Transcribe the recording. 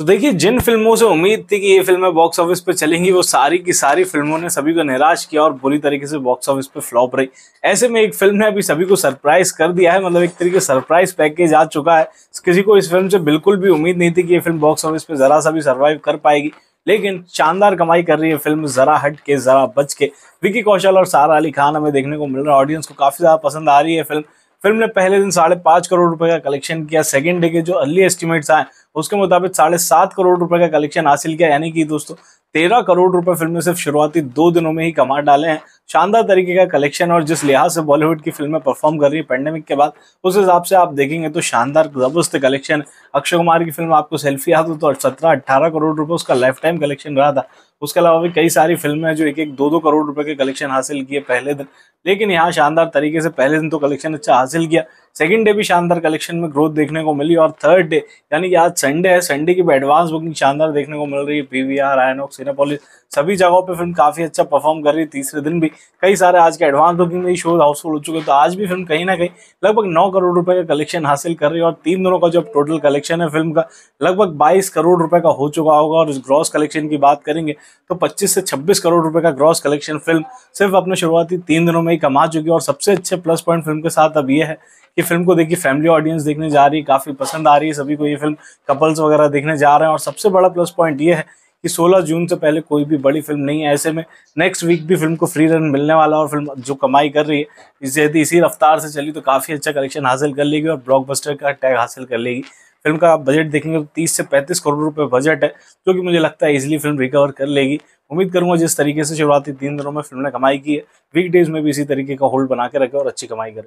तो देखिए जिन फिल्मों से उम्मीद थी कि ये फिल्में बॉक्स ऑफिस पे चलेंगी वो सारी की सारी फिल्मों ने सभी को निराश किया और बुरी तरीके से बॉक्स ऑफिस पे फ्लॉप रही ऐसे में एक फिल्म ने अभी सभी को सरप्राइज कर दिया है मतलब एक तरीके सरप्राइज पैकेज आ चुका है किसी को इस फिल्म से बिल्कुल भी उम्मीद नहीं थी कि ये फिल्म बॉक्स ऑफिस पे जरा सा भी सर्वाइव कर पाएगी लेकिन शानदार कमाई कर रही है फिल्म जरा हट के जरा बच के विकी कौशल और सारा अली खान हमें देखने को मिल रहा है ऑडियंस को काफी ज्यादा पसंद आ रही है फिल्म फिल्म ने पहले दिन साढ़े पांच करोड़ रुपए का कलेक्शन किया सेकेंड डे के जो अर्ली एस्टिमेट्स आए उसके मुताबिक साढ़े सात करोड़ रुपए का कलेक्शन हासिल किया यानी कि दोस्तों तेरह करोड़ रुपए फिल्म ने सिर्फ शुरुआती दो दिनों में ही कमा डाले हैं शानदार तरीके का कलेक्शन और जिस लिहाज से बॉलीवुड की फिल्में परफॉर्म कर रही है पेंडेमिक के बाद उस हिसाब से आप देखेंगे तो शानदार जबरदस्त कलेक्शन अक्षय कुमार की फिल्म आपको सेल्फी याद हो तो सत्रह अट्ठारह करोड़ रुपये उसका लाइफ टाइम कलेक्शन रहा था उसके अलावा भी कई सारी फिल्में हैं जो एक एक दो दो करोड़ रुपए के कलेक्शन हासिल किए पहले दिन लेकिन यहाँ शानदार तरीके से पहले दिन तो कलेक्शन अच्छा हासिल किया सेकंड डे भी शानदार कलेक्शन में ग्रोथ देखने को मिली और थर्ड डे यानी कि आज संडे है संडे की भी एडवांस बुकिंग शानदार देखने को मिल रही है पी वी आर आयनोक सभी जगहों पर फिल्म काफ़ी अच्छा परफॉर्म कर रही है तीसरे दिन भी कई सारे आज के एडवांस बुकिंग में शोज हाउसफुल हो चुके तो आज भी फिल्म कहीं ना कहीं लगभग नौ करोड़ रुपए का कलेक्शन हासिल कर रही है और तीन दिनों का जो टोटल कलेक्शन है फिल्म का लगभग बाईस करोड़ रुपए का हो चुका होगा और इस ग्रॉस कलेक्शन की बात करेंगे तो पच्चीस से छब्बीस करोड़ रुपए का ग्रॉस कलेक्शन फिल्म सिर्फ अपने शुरुआती तीन दिनों में ही कमा चुकी है और सबसे अच्छे प्लस पॉइंट फिल्म के साथ अब ये है कि फिल्म को देखिए फैमिली ऑडियंस देखने जा रही है काफ़ी पसंद आ रही है सभी को ये फिल्म कपल्स वगैरह देखने जा रहे हैं और सबसे बड़ा प्लस पॉइंट ये है कि 16 जून से पहले कोई भी बड़ी फिल्म नहीं है ऐसे में नेक्स्ट वीक भी फिल्म को फ्री रन मिलने वाला और फिल्म जो कमाई कर रही है इसे यदि इसी रफ्तार से चली तो काफ़ी अच्छा कलेक्शन हासिल कर लेगी और ब्लॉकबस्टर का टैग हासिल कर लेगी फिल्म का आप बजट देखेंगे तो तीस से पैंतीस करोड़ रुपये बजट है जो कि मुझे लगता है इजिली फिल्म रिकवर कर लेगी उम्मीद करूंगा जिस तरीके से शुरुआती तीन दिनों में फिल्म ने कमाई की है वीक डेज में भी इसी तरीके का होल्ड बना के रखे और अच्छी कमाई करे